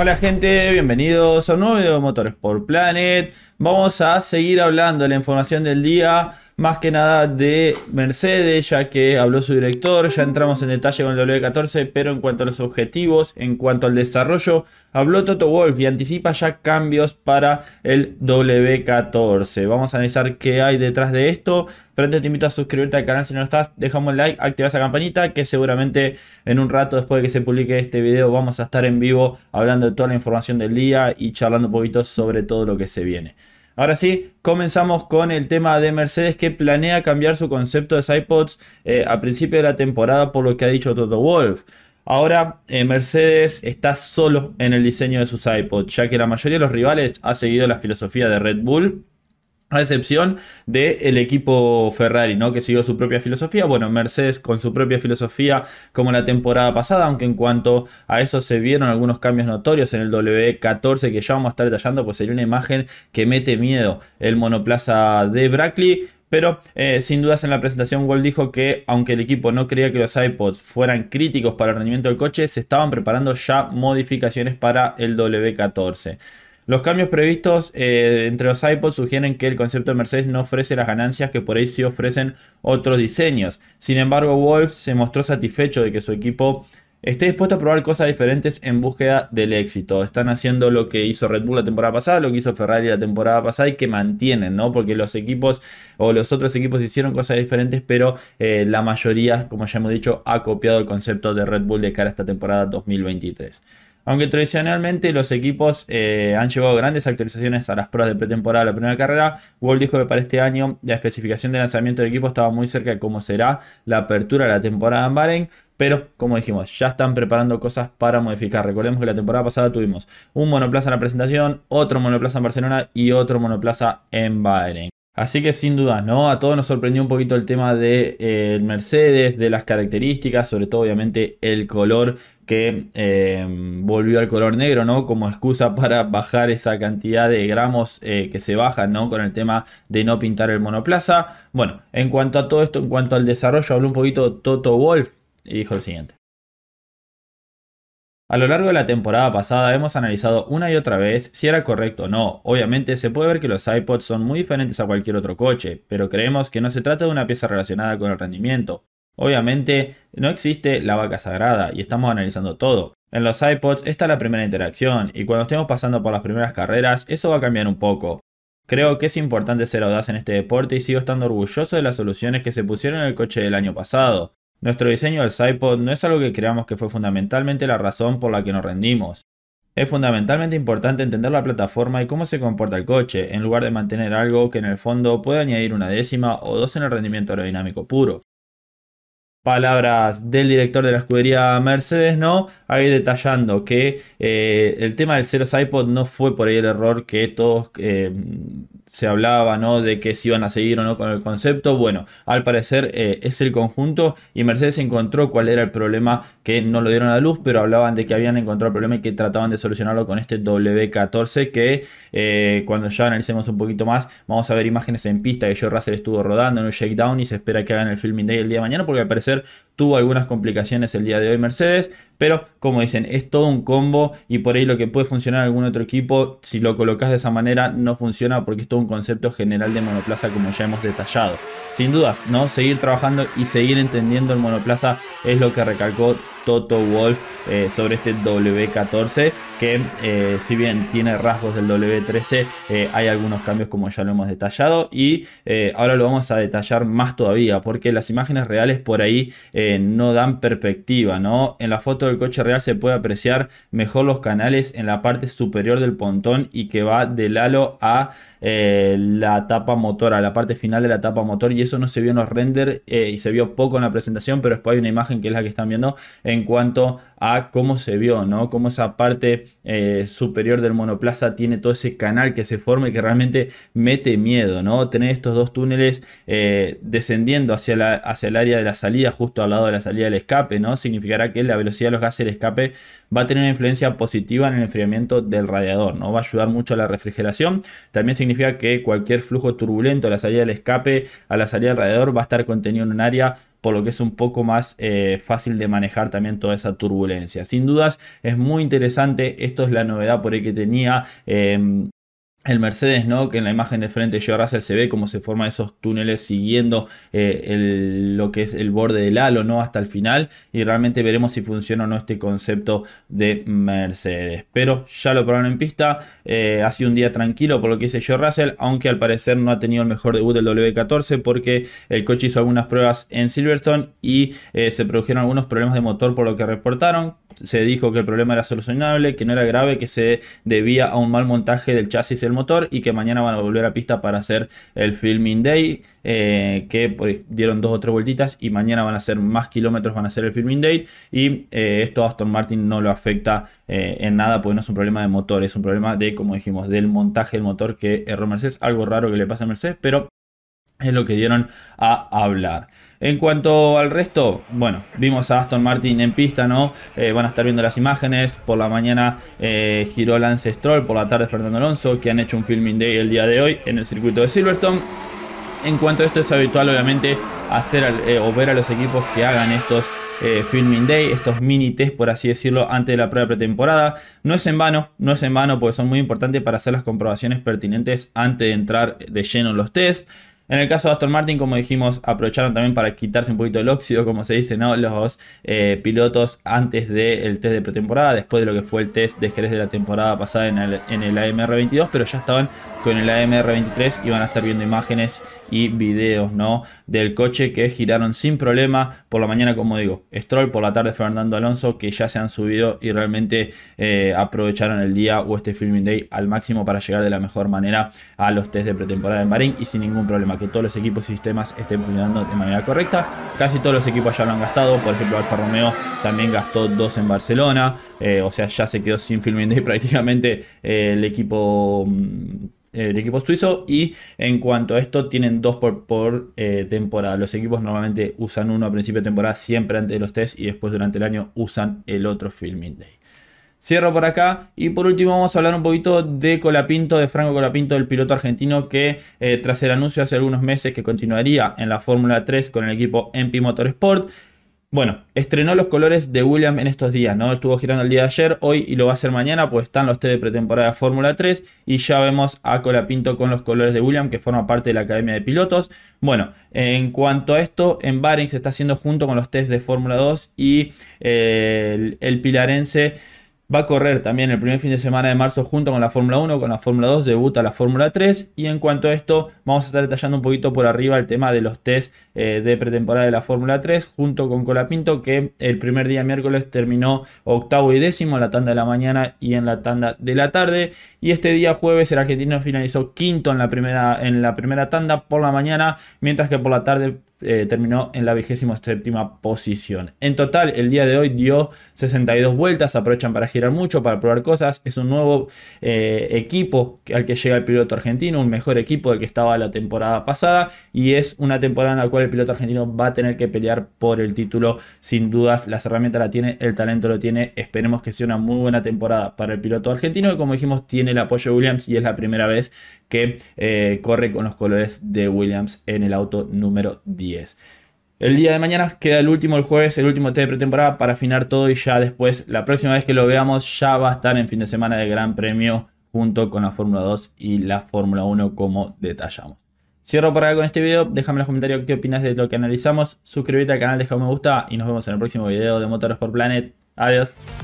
Hola gente, bienvenidos a un nuevo video de motores por Planet. Vamos a seguir hablando de la información del día más que nada de Mercedes, ya que habló su director, ya entramos en detalle con el W14, pero en cuanto a los objetivos, en cuanto al desarrollo, habló Toto Wolf y anticipa ya cambios para el W14. Vamos a analizar qué hay detrás de esto. antes te invito a suscribirte al canal si no estás, dejamos un like, activa esa campanita que seguramente en un rato después de que se publique este video vamos a estar en vivo hablando de toda la información del día y charlando un poquito sobre todo lo que se viene. Ahora sí, comenzamos con el tema de Mercedes que planea cambiar su concepto de iPods eh, a principio de la temporada por lo que ha dicho Toto Wolf. Ahora eh, Mercedes está solo en el diseño de sus iPods, ya que la mayoría de los rivales ha seguido la filosofía de Red Bull a excepción del equipo Ferrari, ¿no? Que siguió su propia filosofía. Bueno, Mercedes con su propia filosofía como la temporada pasada, aunque en cuanto a eso se vieron algunos cambios notorios en el W14 que ya vamos a estar detallando, pues sería una imagen que mete miedo el monoplaza de Brackley. Pero eh, sin dudas en la presentación Wall dijo que aunque el equipo no creía que los iPods fueran críticos para el rendimiento del coche, se estaban preparando ya modificaciones para el W14. Los cambios previstos eh, entre los iPods sugieren que el concepto de Mercedes no ofrece las ganancias que por ahí sí ofrecen otros diseños. Sin embargo, Wolf se mostró satisfecho de que su equipo esté dispuesto a probar cosas diferentes en búsqueda del éxito. Están haciendo lo que hizo Red Bull la temporada pasada, lo que hizo Ferrari la temporada pasada y que mantienen, ¿no? Porque los equipos o los otros equipos hicieron cosas diferentes, pero eh, la mayoría, como ya hemos dicho, ha copiado el concepto de Red Bull de cara a esta temporada 2023. Aunque tradicionalmente los equipos eh, han llevado grandes actualizaciones a las pruebas de pretemporada de la primera carrera, Wall dijo que para este año la especificación de lanzamiento del equipo estaba muy cerca de cómo será la apertura de la temporada en Bahrein. Pero, como dijimos, ya están preparando cosas para modificar. Recordemos que la temporada pasada tuvimos un monoplaza en la presentación, otro monoplaza en Barcelona y otro monoplaza en Bahrein. Así que sin duda, ¿no? A todos nos sorprendió un poquito el tema del de, eh, Mercedes, de las características, sobre todo obviamente el color que eh, volvió al color negro, ¿no? Como excusa para bajar esa cantidad de gramos eh, que se bajan, ¿no? Con el tema de no pintar el monoplaza. Bueno, en cuanto a todo esto, en cuanto al desarrollo, habló un poquito Toto Wolf y dijo lo siguiente. A lo largo de la temporada pasada hemos analizado una y otra vez si era correcto o no. Obviamente se puede ver que los iPods son muy diferentes a cualquier otro coche, pero creemos que no se trata de una pieza relacionada con el rendimiento. Obviamente no existe la vaca sagrada y estamos analizando todo. En los iPods está la primera interacción y cuando estemos pasando por las primeras carreras eso va a cambiar un poco. Creo que es importante ser audaz en este deporte y sigo estando orgulloso de las soluciones que se pusieron en el coche del año pasado. Nuestro diseño del SciPod no es algo que creamos que fue fundamentalmente la razón por la que nos rendimos. Es fundamentalmente importante entender la plataforma y cómo se comporta el coche, en lugar de mantener algo que en el fondo puede añadir una décima o dos en el rendimiento aerodinámico puro palabras del director de la escudería Mercedes, ¿no? Ahí detallando que eh, el tema del cero iPod no fue por ahí el error que todos eh, se hablaba, ¿no? De que si iban a seguir o no con el concepto. Bueno, al parecer eh, es el conjunto y Mercedes encontró cuál era el problema que no lo dieron a luz, pero hablaban de que habían encontrado el problema y que trataban de solucionarlo con este W14 que cuando ya analicemos un poquito más vamos a ver imágenes en pista que Joe Russell estuvo rodando en un shakedown y se espera que hagan el filming day el día de mañana porque al parecer ser tuvo algunas complicaciones el día de hoy Mercedes, pero como dicen, es todo un combo y por ahí lo que puede funcionar algún otro equipo, si lo colocas de esa manera, no funciona porque es todo un concepto general de monoplaza como ya hemos detallado. Sin dudas, ¿no? Seguir trabajando y seguir entendiendo el monoplaza es lo que recalcó Toto Wolf eh, sobre este W14 que eh, si bien tiene rasgos del W13 eh, hay algunos cambios como ya lo hemos detallado y ahora lo vamos a detallar más todavía porque las imágenes reales por ahí no dan perspectiva, ¿no? En la foto del coche real se puede apreciar mejor los canales en la parte superior del pontón y que va del halo a eh, la tapa motor, a la parte final de la tapa motor y eso no se vio en los render eh, y se vio poco en la presentación, pero después hay una imagen que es la que están viendo en cuanto a cómo se vio, ¿no? Cómo esa parte eh, superior del monoplaza tiene todo ese canal que se forma y que realmente mete miedo, ¿no? Tener estos dos túneles descendiendo hacia, la, hacia el área de la salida justo al lado de la salida del escape, ¿no? Significará que la velocidad de los gases de escape va a tener una influencia positiva en el enfriamiento del radiador, ¿no? Va a ayudar mucho a la refrigeración. También significa que cualquier flujo turbulento a la salida del escape, a la salida del radiador, va a estar contenido en un área por lo que es un poco más eh, fácil de manejar también toda esa turbulencia. Sin dudas es muy interesante, esto es la novedad por el que tenía, eh, el Mercedes, ¿no? Que en la imagen de frente Joe Russell se ve cómo se forman esos túneles siguiendo eh, el, lo que es el borde del halo, ¿no? Hasta el final. Y realmente veremos si funciona o no este concepto de Mercedes. Pero ya lo probaron en pista. Eh, ha sido un día tranquilo por lo que dice Joe Russell. Aunque al parecer no ha tenido el mejor debut del W14. Porque el coche hizo algunas pruebas en Silverstone. Y eh, se produjeron algunos problemas de motor por lo que reportaron se dijo que el problema era solucionable, que no era grave, que se debía a un mal montaje del chasis del motor y que mañana van a volver a pista para hacer el filming day, eh, que pues, dieron dos o tres vueltitas y mañana van a hacer más kilómetros, van a hacer el filming day y eh, esto a Aston Martin no lo afecta eh, en nada porque no es un problema de motor, es un problema de, como dijimos, del montaje del motor que erró Mercedes, algo raro que le pasa a Mercedes, pero es lo que dieron a hablar. En cuanto al resto, bueno, vimos a Aston Martin en pista, ¿no? Eh, van a estar viendo las imágenes. Por la mañana eh, giró Lance Stroll, por la tarde Fernando Alonso, que han hecho un filming day el día de hoy en el circuito de Silverstone. En cuanto a esto es habitual, obviamente, hacer eh, o ver a los equipos que hagan estos filming Day, estos mini test, por así decirlo, antes de la prueba pretemporada. No es en vano, no es en vano, porque son muy importantes para hacer las comprobaciones pertinentes antes de entrar de lleno en los tests. En el caso de Aston Martin, como dijimos, aprovecharon también para quitarse un poquito el óxido, como se dice, ¿no? Los eh, pilotos antes del test de pretemporada, después de lo que fue el test de Jerez de la temporada pasada en el, en el AMR22, pero ya estaban con el AMR23 y van a estar viendo imágenes y videos, ¿no? Del coche que giraron sin problema. Por la mañana, como digo, Stroll, por la tarde Fernando Alonso, que ya se han subido y realmente eh, aprovecharon el día o este filming day al máximo para llegar de la mejor manera a los test de pretemporada en Marín y sin ningún problema que todos los equipos y sistemas estén funcionando de manera correcta. Casi todos los equipos ya lo han gastado, por ejemplo Alfa Romeo también gastó dos en Barcelona, eh, o sea ya se quedó sin filming day prácticamente eh, el equipo... Mm, el equipo suizo y en cuanto a esto tienen dos por, eh, temporada. Los equipos normalmente usan uno a principio de temporada, siempre antes de los test. y después durante el año usan el otro filming day. Cierro por acá y por último vamos a hablar un poquito de Colapinto, de Franco Colapinto, el piloto argentino que eh, tras el anuncio hace algunos meses que continuaría en la Fórmula 3 con el equipo MP Motorsport. Bueno, estrenó los colores de William en estos días, ¿no? Estuvo girando el día de ayer, hoy y lo va a hacer mañana, pues están los test de pretemporada Fórmula 3 y ya vemos a Colapinto con los colores de William, que forma parte de la Academia de Pilotos. Bueno, en cuanto a esto, en Baring se está haciendo junto con los test de Fórmula 2 y eh, el pilarense Va a correr también el primer fin de semana de marzo junto con la Fórmula 1, con la Fórmula 2, debuta la Fórmula 3. Y en cuanto a esto, vamos a estar detallando un poquito por arriba el tema de los test eh, de pretemporada de la Fórmula 3, junto con Colapinto, que el primer día miércoles terminó octavo y décimo en la tanda de la mañana y en la tanda de la tarde. Y este día jueves, el argentino finalizó quinto en la primera, en la primera tanda por la mañana, mientras que por la tarde eh, terminó en la vigésima séptima posición. En total, el día de hoy dio 62 vueltas, aprovechan para girar mucho, para probar cosas. Es un nuevo eh, equipo al que llega el piloto argentino, un mejor equipo del que estaba la temporada pasada y es una temporada en la cual el piloto argentino va a tener que pelear por el título sin dudas. Las herramientas la tiene, el talento lo tiene. Esperemos que sea una muy buena temporada para el piloto argentino y como dijimos tiene el apoyo de Williams y es la primera vez que eh, corre con los colores de Williams en el auto número 10. El día de mañana queda el último, el jueves, el último test de pretemporada para afinar todo y ya después, la próxima vez que lo veamos, ya va a estar en fin de semana de Gran Premio junto con la Fórmula 2 y la Fórmula 1 como detallamos. Cierro por acá con este video, déjame en los comentarios qué opinas de lo que analizamos, suscríbete al canal, deja un me gusta y nos vemos en el próximo video de por Planet. Adiós.